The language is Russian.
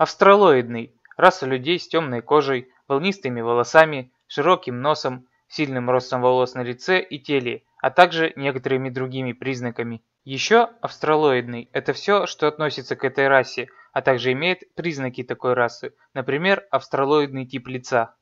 Австралоидный – раса людей с темной кожей, волнистыми волосами, широким носом, сильным ростом волос на лице и теле, а также некоторыми другими признаками. Еще австралоидный – это все, что относится к этой расе, а также имеет признаки такой расы, например, австралоидный тип лица.